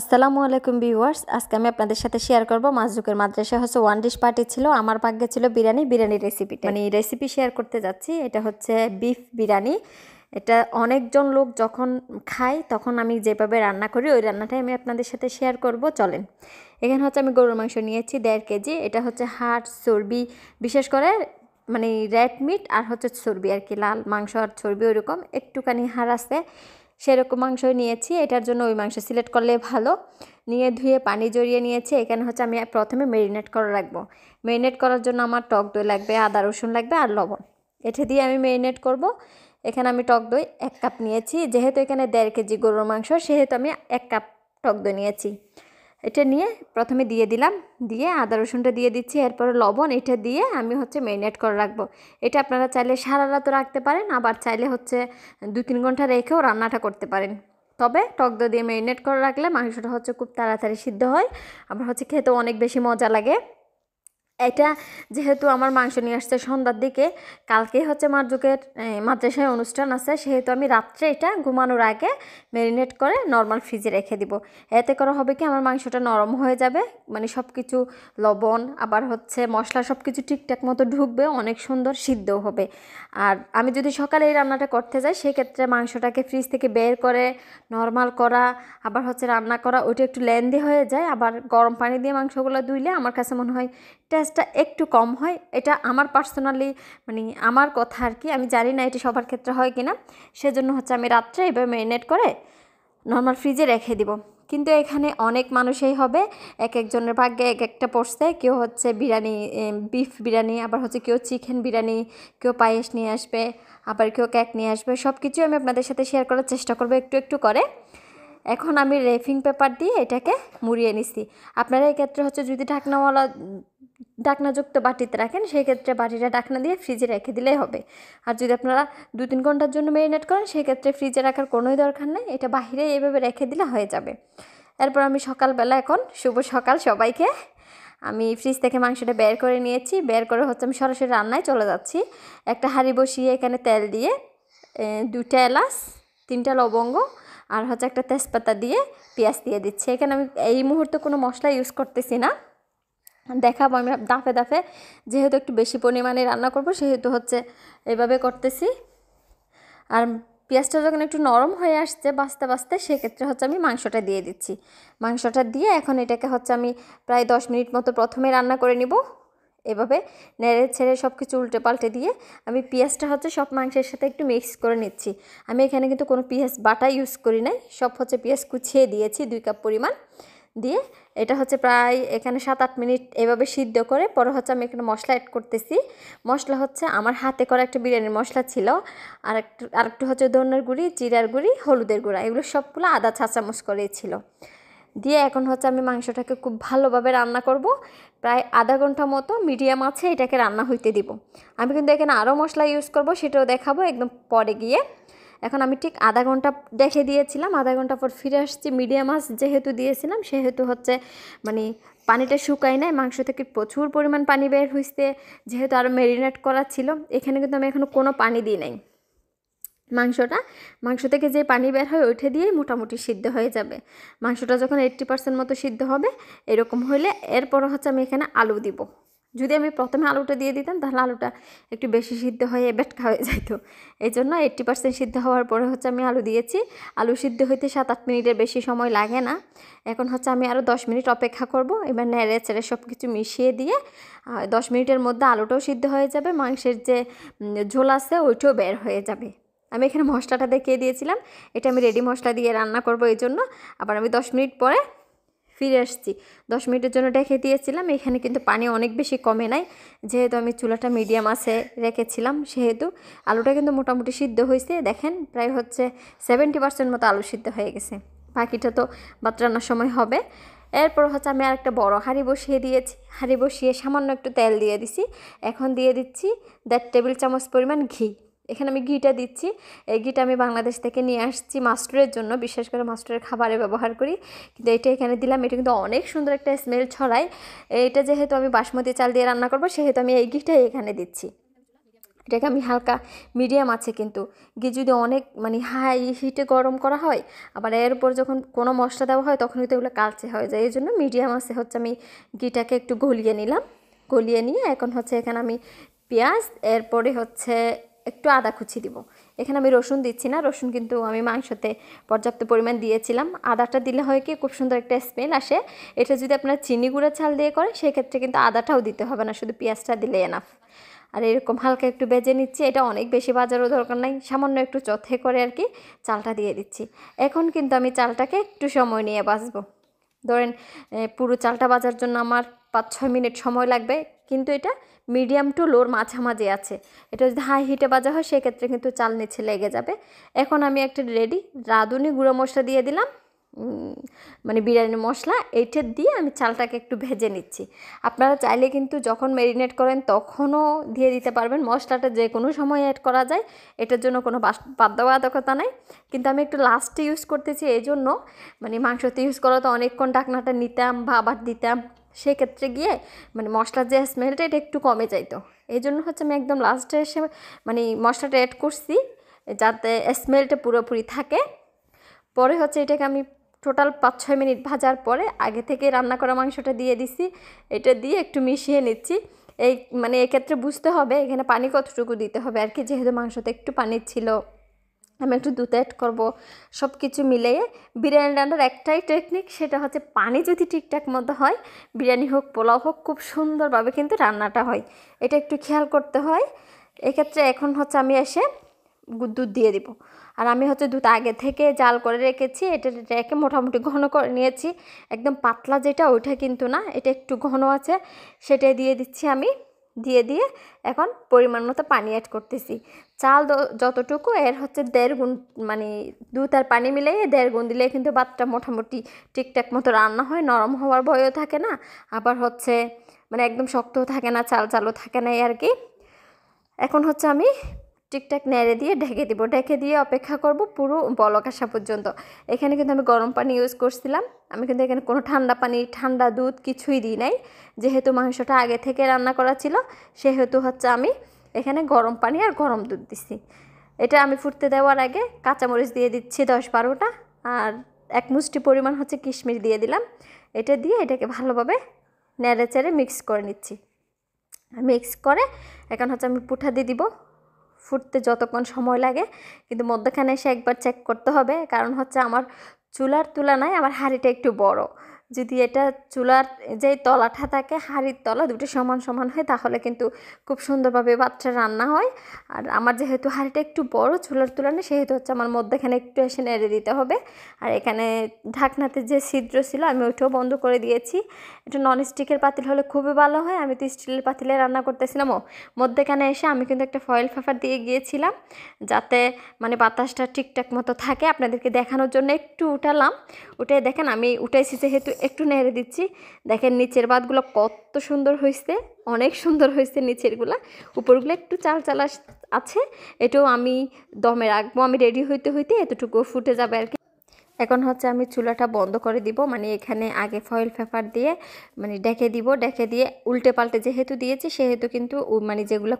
আসসালামু আলাইকুম ভিউয়ার্স আজকে আমি আপনাদের সাথে শেয়ার করব মাসজুকের মাদ্রাসা হচ্ছে ওয়ান ডিশ পার্টি ছিল আমার ভাগ্যে ছিল বিরিয়ানি বিরিয়ানির রেসিপিটা মানে রেসিপি শেয়ার করতে যাচ্ছি এটা হচ্ছে বিফ বিরিয়ানি এটা অনেকজন লোক যখন খায় তখন আমি যেভাবে রান্না করি ওই রান্নাটাই আমি আপনাদের সাথে শেয়ার করব চলেন এখানে হচ্ছে আমি গরুর মাংস নিয়েছি দেড় কেজি এটা হচ্ছে হাড় চর্বি বিশেষ করে মানে রেড মিট আর হচ্ছে চর্বি আর কি লাল মাংস আর চর্বি ওইরকম একটুখানি হাড় আছে সেরকম মাংসই নিয়েছি এটার জন্য ওই মাংস সিলেক্ট করলে ভালো নিয়ে ধুয়ে পানি জড়িয়ে নিয়েছি এখানে হচ্ছে আমি প্রথমে মেরিনেট করে রাখবো মেরিনেট করার জন্য আমার টক দই লাগবে আদা রসুন লাগবে আর লবণ এটা দিয়ে আমি মেরিনেট করব এখানে আমি টক দই এক কাপ নিয়েছি যেহেতু এখানে দেড় কেজি গরুর মাংস সেহেতু আমি এক কাপ টক দই নিয়েছি এটা নিয়ে প্রথমে দিয়ে দিলাম দিয়ে আদা রসুনটা দিয়ে দিচ্ছি এরপরে লবণ এটা দিয়ে আমি হচ্ছে ম্যারিনেট করে রাখবো এটা আপনারা চাইলে সারা রাতও রাখতে পারেন আবার চাইলে হচ্ছে দু তিন ঘন্টা রেখেও রান্নাটা করতে পারেন তবে টক দিয়ে ম্যারিনেট করে রাখলে মাংসটা হচ্ছে খুব তাড়াতাড়ি সিদ্ধ হয় আবার হচ্ছে খেতে অনেক বেশি মজা লাগে এটা যেহেতু আমার মাংস নিয়ে আসছে সন্ধ্যার দিকে কালকে হচ্ছে মার্জুকের মাদ্রাসায় অনুষ্ঠান আছে সেহেতু আমি রাত্রে এটা ঘুমানোর আগে ম্যারিনেট করে নর্মাল ফ্রিজে রেখে দিব এতে করা হবে কি আমার মাংসটা নরম হয়ে যাবে মানে সব কিছু লবণ আবার হচ্ছে মশলা সব কিছু ঠিকঠাক মতো ঢুকবে অনেক সুন্দর সিদ্ধ হবে আর আমি যদি সকালে এই রান্নাটা করতে যাই সেক্ষেত্রে মাংসটাকে ফ্রিজ থেকে বের করে নর্মাল করা আবার হচ্ছে রান্না করা ওইটা একটু লেন্দি হয়ে যায় আবার গরম পানি দিয়ে মাংসগুলো ধুইলে আমার কাছে মনে হয় টেস্টটা একটু কম হয় এটা আমার পার্সোনালি মানে আমার কথা আর কি আমি জানি না এটি সবার ক্ষেত্রে হয় কি না সেজন্য হচ্ছে আমি রাত্রে এভাবে ম্যারিনেট করে নর্মাল ফ্রিজে রেখে দিব কিন্তু এখানে অনেক মানুষই হবে এক একজনের ভাগ্যে এক একটা পড়ছে কেউ হচ্ছে বিরিয়ানি বিফ বিরিয়ানি আবার হচ্ছে কেউ চিকেন বিরিয়ানি কেউ পায়েস নিয়ে আসবে আবার কেউ কেক নিয়ে আসবে সব কিছুই আমি আপনাদের সাথে শেয়ার করার চেষ্টা করবো একটু একটু করে এখন আমি রেফিং পেপার দিয়ে এটাকে মুড়িয়ে নিছি আপনারা এক্ষেত্রে হচ্ছে যদি ঢাকনাওয়ালা ডাকনাযুক্ত বাটিতে রাখেন সেই ক্ষেত্রে বাটিটা ডাকনা দিয়ে ফ্রিজে রেখে দিলেই হবে আর যদি আপনারা দু তিন ঘন্টার জন্য ম্যারিনেট করেন সেই ক্ষেত্রে ফ্রিজে রাখার কোনোই দরকার নেই এটা বাহিরে এভাবে রেখে দিলে হয়ে যাবে এরপর আমি সকালবেলা এখন শুভ সকাল সবাইকে আমি ফ্রিজ থেকে মাংসটা বের করে নিয়েছি বের করে হচ্ছে আমি সরাসরি রান্নায় চলে যাচ্ছি একটা হাঁড়ি বসিয়ে এখানে তেল দিয়ে দুটা এলাচ তিনটা লবঙ্গ আর হচ্ছে একটা তেজপাতা দিয়ে পেঁয়াজ দিয়ে দিচ্ছি এখানে আমি এই মুহূর্তে কোনো মশলা ইউজ করতেছি না দেখাবো আমি দাফে দাফে যেহেতু একটু বেশি পরিমাণে রান্না করব সেহেতু হচ্ছে এভাবে করতেছি আর পেঁয়াজটা যখন একটু নরম হয়ে আসছে বাঁচতে বাঁচতে সেক্ষেত্রে হচ্ছে আমি মাংসটা দিয়ে দিচ্ছি মাংসটা দিয়ে এখন এটাকে হচ্ছে আমি প্রায় দশ মিনিট মতো প্রথমে রান্না করে নিব এভাবে নেড়ে ছেড়ে সব কিছু উল্টে পাল্টে দিয়ে আমি পেঁয়াজটা হচ্ছে সব মাংসের সাথে একটু মিক্স করে নিচ্ছি আমি এখানে কিন্তু কোনো পেঁয়াজ বাটা ইউজ করি নাই সব হচ্ছে পেঁয়াজ কুচিয়ে দিয়েছি দুই কাপ পরিমাণ দিয়ে এটা হচ্ছে প্রায় এখানে সাত আট মিনিট এভাবে সিদ্ধ করে পরে হচ্ছে আমি এখানে মশলা অ্যাড করতেছি মশলা হচ্ছে আমার হাতে করা একটা বিরিয়ানির মশলা ছিল আর একটু আরেকটু হচ্ছে ধনের গুঁড়ি জিরার গুঁড়ি হলুদের গুঁড়া এগুলো সবগুলো আদা চা চামচ ছিল দিয়ে এখন হচ্ছে আমি মাংসটাকে খুব ভালোভাবে রান্না করব প্রায় আধা ঘন্টা মতো মিডিয়াম আছে এটাকে রান্না হইতে দিব আমি কিন্তু এখানে আরও মশলা ইউজ করব সেটাও দেখাবো একদম পরে গিয়ে এখন আমি ঠিক আধা ঘন্টা দেখে দিয়েছিলাম আধা ঘন্টা পর ফিরে আসছি মিডিয়াম মাছ যেহেতু দিয়েছিলাম সেহেতু হচ্ছে মানে পানিটা শুকায় নাই মাংস থেকে প্রচুর পরিমাণ পানি বের হয়েছে যেহেতু আরও ম্যারিনেট করা ছিল এখানে কিন্তু আমি এখনও কোনো পানি দিই নাই মাংসটা মাংস থেকে যে পানি বের হয় ওইটা দিয়েই মোটামুটি সিদ্ধ হয়ে যাবে মাংসটা যখন এইট্টি পার্সেন্ট মতো সিদ্ধ হবে এরকম হলে এরপর হচ্ছে আমি এখানে আলু দিব যদি আমি প্রথমে আলুটা দিয়ে দিতাম তাহলে আলুটা একটু বেশি সিদ্ধ হয়ে বেটকা হয়ে যেত এই জন্য এইট্টি পার্সেন্ট সিদ্ধ হওয়ার পরে হচ্ছে আমি আলু দিয়েছি আলু সিদ্ধ হইতে সাত আট মিনিটের বেশি সময় লাগে না এখন হচ্ছে আমি আরও দশ মিনিট অপেক্ষা করব এবার নেড়ে চেড়ে সব কিছু মিশিয়ে দিয়ে দশ মিনিটের মধ্যে আলুটাও সিদ্ধ হয়ে যাবে মাংসের যে ঝোল আছে ওইটাও বের হয়ে যাবে আমি এখানে মশলাটা দেখিয়ে দিয়েছিলাম এটা আমি রেডি মশলা দিয়ে রান্না করব এই জন্য আবার আমি দশ মিনিট পরে ফিরে আসছি দশ মিনিটের জন্য রেখে দিয়েছিলাম এখানে কিন্তু পানি অনেক বেশি কমে নাই যেহেতু আমি চুলাটা মিডিয়াম আছে রেখেছিলাম সেহেতু আলুটা কিন্তু মোটামুটি সিদ্ধ হয়েছে দেখেন প্রায় হচ্ছে সেভেন্টি পার্সেন্ট মতো আলু সিদ্ধ হয়ে গেছে বাকিটা তো ভাত রান্নার সময় হবে এরপর হচ্ছে আমি আরেকটা বড় হাঁড়ি বসিয়ে দিয়েছি হাঁড়ি বসিয়ে সামান্য একটু তেল দিয়ে দিছি এখন দিয়ে দিচ্ছি দেড় টেবিল চামচ পরিমাণ ঘি এখানে আমি ঘিটা দিচ্ছি এই ঘিটা আমি বাংলাদেশ থেকে নিয়ে আসছি মাস্টারের জন্য বিশেষ করে মাস্টারের খাবারে ব্যবহার করি কিন্তু এটা এখানে দিলাম এটা কিন্তু অনেক সুন্দর একটা স্মেল ছড়ায় এটা যেহেতু আমি বাসমতি চাল দিয়ে রান্না করবো সেহেতু আমি এই ঘিটাই এখানে দিচ্ছি এটাকে আমি হালকা মিডিয়াম আছে কিন্তু ঘি যদি অনেক মানে হাই হিটে গরম করা হয় আবার এর উপর যখন কোনো মশলা দেওয়া হয় তখন কিন্তু এগুলো কালচে হয়ে যায় এই জন্য মিডিয়াম আছে হচ্ছে আমি ঘিটাকে একটু গলিয়ে নিলাম গলিয়ে নিয়ে এখন হচ্ছে এখানে আমি পেঁয়াজ এরপরে হচ্ছে একটু আদা কুচি দিব এখানে আমি রসুন দিচ্ছি না রসুন কিন্তু আমি মাংসতে পর্যাপ্ত পরিমাণ দিয়েছিলাম আদাটা দিলে হয় কি খুব সুন্দর একটা স্মেল আসে এটা যদি আপনার চিনি গুঁড়া চাল দিয়ে সেই সেক্ষেত্রে কিন্তু আদাটাও দিতে হবে না শুধু পেঁয়াজটা দিলে এনাফ আর এরকম হালকা একটু বেজে নিচ্ছি এটা অনেক বেশি বাজারও দরকার নাই সামান্য একটু চথে করে আর কি চালটা দিয়ে দিচ্ছি এখন কিন্তু আমি চালটাকে একটু সময় নিয়ে বাঁচবো ধরেন পুরো চালটা বাজার জন্য আমার পাঁচ ছয় মিনিট সময় লাগবে কিন্তু এটা মিডিয়াম টু লোর মাঝামাঝি আছে এটা যদি হাই হিটে বাজা হয় সেক্ষেত্রে কিন্তু চাল নিচে লেগে যাবে এখন আমি একটা রেডি রাঁধুনি গুঁড়ো মশলা দিয়ে দিলাম মানে বিরিয়ানির মশলা এইটা দিয়ে আমি চালটাকে একটু ভেজে নিচ্ছি আপনারা চাইলে কিন্তু যখন ম্যারিনেট করেন তখনও দিয়ে দিতে পারবেন মশলাটা যে কোনো সময় অ্যাড করা যায় এটার জন্য কোনো বাধ্যবাধকতা নাই কিন্তু আমি একটু লাস্টে ইউজ করতেছি এই জন্য মানে মাংসতে ইউজ করা তো অনেকক্ষণ ডাকনাটা নিতাম বা আবার দিতাম সেক্ষেত্রে গিয়ে মানে মশলার যে স্মেলটা এটা একটু কমে যাইতো এই জন্য হচ্ছে আমি একদম লাস্টে এসে মানে মশলাটা অ্যাড করছি যাতে স্মেলটা পুরোপুরি থাকে পরে হচ্ছে এটাকে আমি টোটাল পাঁচ ছয় মিনিট ভাজার পরে আগে থেকে রান্না করা মাংসটা দিয়ে দিছি এটা দিয়ে একটু মিশিয়ে নিচ্ছি এই মানে এক্ষেত্রে বুঝতে হবে এখানে পানি কতটুকু দিতে হবে আর কি যেহেতু মাংসতে একটু পানি ছিল আমি একটু দুধ অ্যাড করবো সব কিছু মিলিয়ে বিরিয়ানি রান্নার একটাই টেকনিক সেটা হচ্ছে পানি যদি ঠিকঠাক মতো হয় বিরিয়ানি হোক পোলাও হোক খুব সুন্দরভাবে কিন্তু রান্নাটা হয় এটা একটু খেয়াল করতে হয় এক্ষেত্রে এখন হচ্ছে আমি এসে দুধ দিয়ে দিব আর আমি হচ্ছে দুধ আগে থেকে জাল করে রেখেছি এটা রেখে মোটামুটি ঘন করে নিয়েছি একদম পাতলা যেটা ওইটা কিন্তু না এটা একটু ঘন আছে সেটাই দিয়ে দিচ্ছি আমি দিয়ে দিয়ে এখন পরিমাণ মতো পানি অ্যাড করতেছি চাল যতটুকু এর হচ্ছে দেড় গুণ মানে দুধ আর পানি মিলিয়ে দেড় গুণ দিলে কিন্তু বাতটা মোটামুটি ঠিকঠাক মতো রান্না হয় নরম হওয়ার ভয়ও থাকে না আবার হচ্ছে মানে একদম শক্তও থাকে না চাল চালও থাকে না আর কি এখন হচ্ছে আমি টিকটাক নেড়ে দিয়ে ঢেকে দিব ঢেকে দিয়ে অপেক্ষা করব পুরো বলক আসা পর্যন্ত এখানে কিন্তু আমি গরম পানি ইউজ করছিলাম আমি কিন্তু এখানে কোনো ঠান্ডা পানি ঠান্ডা দুধ কিছুই দিই নাই যেহেতু মাংসটা আগে থেকে রান্না করা ছিল সেহেতু হচ্ছে আমি এখানে গরম পানি আর গরম দুধ দিছি এটা আমি ফুটতে দেওয়ার আগে কাঁচামরিচ দিয়ে দিচ্ছি দশ বারোটা আর এক মুষ্টি পরিমাণ হচ্ছে কিশমিশ দিয়ে দিলাম এটা দিয়ে এটাকে ভালোভাবে নেড়ে চেড়ে মিক্স করে নিচ্ছি মিক্স করে এখন হচ্ছে আমি পুঠা দিয়ে দিব ফুটতে যতক্ষণ সময় লাগে কিন্তু মধ্যখানে এসে একবার চেক করতে হবে কারণ হচ্ছে আমার চুলার তুলনায় আমার হাঁড়িটা একটু বড় যদি এটা চুলার যে তলাটা থাকে হাড়ির তলা দুটো সমান সমান হয় তাহলে কিন্তু খুব সুন্দরভাবে বাচ্চা রান্না হয় আর আমার যেহেতু হাড়িটা একটু বড় চুলার তুলনায় সেহেতু হচ্ছে আমার মধ্যেখানে একটু এসে নেড়ে দিতে হবে আর এখানে ঢাকনাতে যে ছিদ্র ছিল আমি ওইটাও বন্ধ করে দিয়েছি এটা নন স্টিকের পাতিল হলে খুবই ভালো হয় আমি তো স্টিলের পাতিলে রান্না করতেছিলাম ও মধ্যেখানে এসে আমি কিন্তু একটা ফয়েল ফাফার দিয়ে গিয়েছিলাম যাতে মানে বাতাসটা ঠিকঠাক মতো থাকে আপনাদেরকে দেখানোর জন্য একটু উঠালাম উঠে দেখেন আমি উঠেছি যেহেতু একটু নেড়ে দিচ্ছি দেখেন নিচের বাদগুলো কত সুন্দর হয়েছে অনেক সুন্দর হয়েছে নিচেরগুলা উপরগুলো একটু চাল চাল আছে এটাও আমি দমে রাখবো আমি রেডি হইতে হইতে এতটুকু ফুটে যাবে আর কি এখন হচ্ছে আমি চুলাটা বন্ধ করে দিব মানে এখানে আগে ফয়েল পেপার দিয়ে মানে ডেকে দিব ডেকে দিয়ে উল্টে পাল্টে যেহেতু দিয়েছি সেহেতু কিন্তু মানে যেগুলো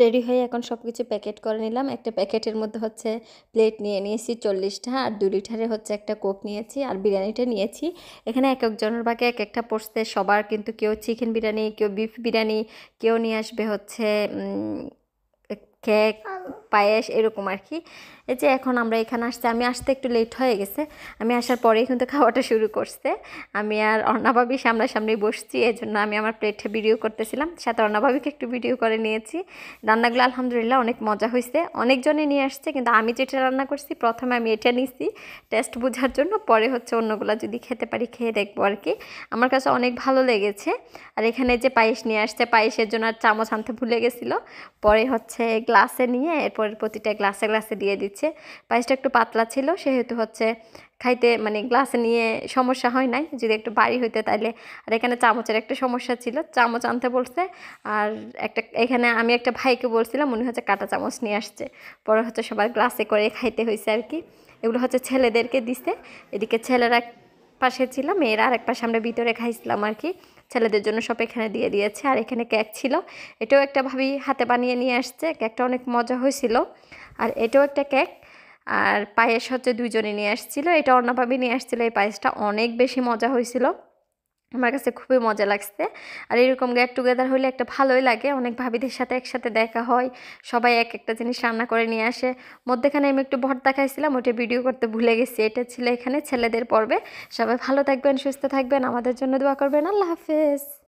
রেডি হয়ে এখন সব কিছু প্যাকেট করে নিলাম একটা প্যাকেটের মধ্যে হচ্ছে প্লেট নিয়ে নিয়েছি চল্লিশটা আর দু লিটারে হচ্ছে একটা কোক নিয়েছি আর বিরিয়ানিটা নিয়েছি এখানে এক একজনের বাকে এক একটা পড়তে সবার কিন্তু কেউ চিকেন বিরিয়ানি কেউ বিফ বিরিয়ানি কেউ নিয়ে আসবে হচ্ছে কেক পায়েস এরকম আর কি এই যে এখন আমরা এখানে আসতে আমি আসতে একটু লেট হয়ে গেছে আমি আসার পরেই কিন্তু খাওয়াটা শুরু করছে আমি আর অর্ণাভাবি সামনাসামনি বসছি এই জন্য আমি আমার প্লেটে ভিডিও করতেছিলাম সাথে অর্ণাভাবিকে একটু ভিডিও করে নিয়েছি রান্নাগুলো আলহামদুলিল্লাহ অনেক মজা হয়েছে অনেকজনে নিয়ে আসছে কিন্তু আমি যেটা রান্না করছি প্রথমে আমি এটা নিয়েছি টেস্ট বোঝার জন্য পরে হচ্ছে অন্যগুলো যদি খেতে পারি খেয়ে দেখবো আর কি আমার কাছে অনেক ভালো লেগেছে আর এখানে যে পায়েস নিয়ে আসছে পায়েসের জন্য আর চামচ আনতে ভুলে গেছিলো পরে হচ্ছে গ্লাসে নিয়ে এরপর প্রতিটা গ্লাসে গ্লাসে দিয়ে দিচ্ছে পায়েসটা একটু পাতলা ছিল সেহেতু হচ্ছে খাইতে মানে গ্লাসে নিয়ে সমস্যা হয় নাই যদি একটু বাড়ি হইতে তাইলে আর এখানে চামচের একটা সমস্যা ছিল চামচ আনতে বলছে আর একটা এখানে আমি একটা ভাইকে বলছিলাম মনে হচ্ছে কাটা চামচ নিয়ে আসছে পরে হচ্ছে সবার গ্লাসে করে খাইতে হয়েছে আর কি এগুলো হচ্ছে ছেলেদেরকে দিছে এদিকে ছেলেরা পাশে ছিলাম মেয়েরা আরেক পাশে আমরা ভিতরে খাইছিলাম আর কি ছেলেদের জন্য সব এখানে দিয়ে দিয়েছে আর এখানে কেক ছিল এটাও একটা ভাবি হাতে বানিয়ে নিয়ে আসছে কেকটা অনেক মজা হয়েছিল আর এটাও একটা কেক আর পায়েস হচ্ছে দুজনে নিয়ে আসছিল এটা অন্যভাবে নিয়ে আসছিল এই পায়েসটা অনেক বেশি মজা হয়েছিল আমার কাছে খুবই মজা লাগছে আর এরকম গেট টুগেদার হলে একটা ভালোই লাগে অনেক ভাবিদের সাথে একসাথে দেখা হয় সবাই এক একটা জিনিস রান্না করে নিয়ে আসে মধ্যেখানে আমি একটু ভর্তা খাইছিলাম ওটা ভিডিও করতে ভুলে গেছি এটা ছিল এখানে ছেলেদের পর্বে সবাই ভালো থাকবেন সুস্থ থাকবেন আমাদের জন্য দোয়া করবেন আল্লাহ হাফেজ